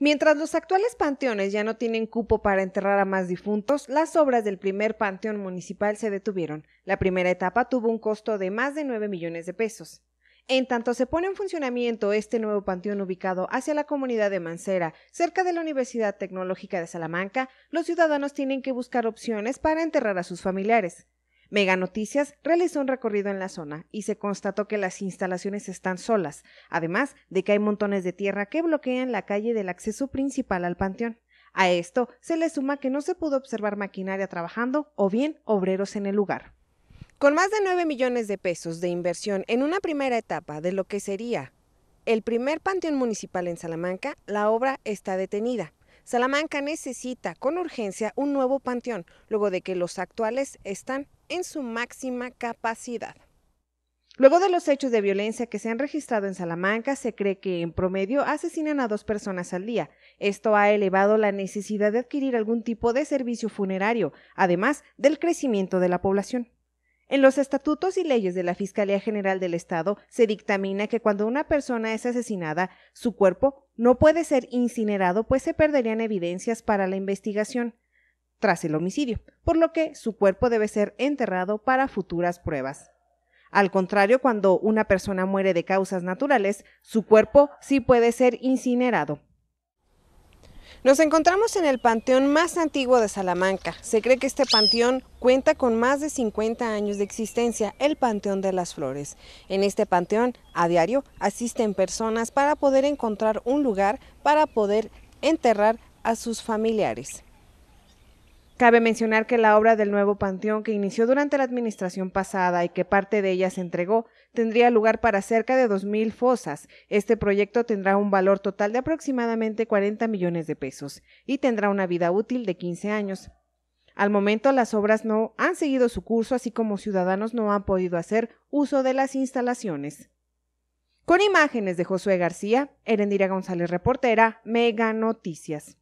Mientras los actuales panteones ya no tienen cupo para enterrar a más difuntos, las obras del primer panteón municipal se detuvieron. La primera etapa tuvo un costo de más de 9 millones de pesos. En tanto se pone en funcionamiento este nuevo panteón ubicado hacia la comunidad de Mancera, cerca de la Universidad Tecnológica de Salamanca, los ciudadanos tienen que buscar opciones para enterrar a sus familiares. Mega Noticias realizó un recorrido en la zona y se constató que las instalaciones están solas, además de que hay montones de tierra que bloquean la calle del acceso principal al panteón. A esto se le suma que no se pudo observar maquinaria trabajando o bien obreros en el lugar. Con más de 9 millones de pesos de inversión en una primera etapa de lo que sería el primer panteón municipal en Salamanca, la obra está detenida. Salamanca necesita con urgencia un nuevo panteón, luego de que los actuales están en su máxima capacidad. Luego de los hechos de violencia que se han registrado en Salamanca, se cree que en promedio asesinan a dos personas al día. Esto ha elevado la necesidad de adquirir algún tipo de servicio funerario, además del crecimiento de la población. En los estatutos y leyes de la Fiscalía General del Estado se dictamina que cuando una persona es asesinada, su cuerpo no puede ser incinerado, pues se perderían evidencias para la investigación tras el homicidio, por lo que su cuerpo debe ser enterrado para futuras pruebas. Al contrario, cuando una persona muere de causas naturales, su cuerpo sí puede ser incinerado. Nos encontramos en el panteón más antiguo de Salamanca. Se cree que este panteón cuenta con más de 50 años de existencia, el Panteón de las Flores. En este panteón, a diario, asisten personas para poder encontrar un lugar para poder enterrar a sus familiares. Cabe mencionar que la obra del nuevo panteón que inició durante la administración pasada y que parte de ella se entregó tendría lugar para cerca de 2.000 fosas. Este proyecto tendrá un valor total de aproximadamente 40 millones de pesos y tendrá una vida útil de 15 años. Al momento las obras no han seguido su curso, así como ciudadanos no han podido hacer uso de las instalaciones. Con imágenes de Josué García, Erendira González, reportera, Mega Noticias.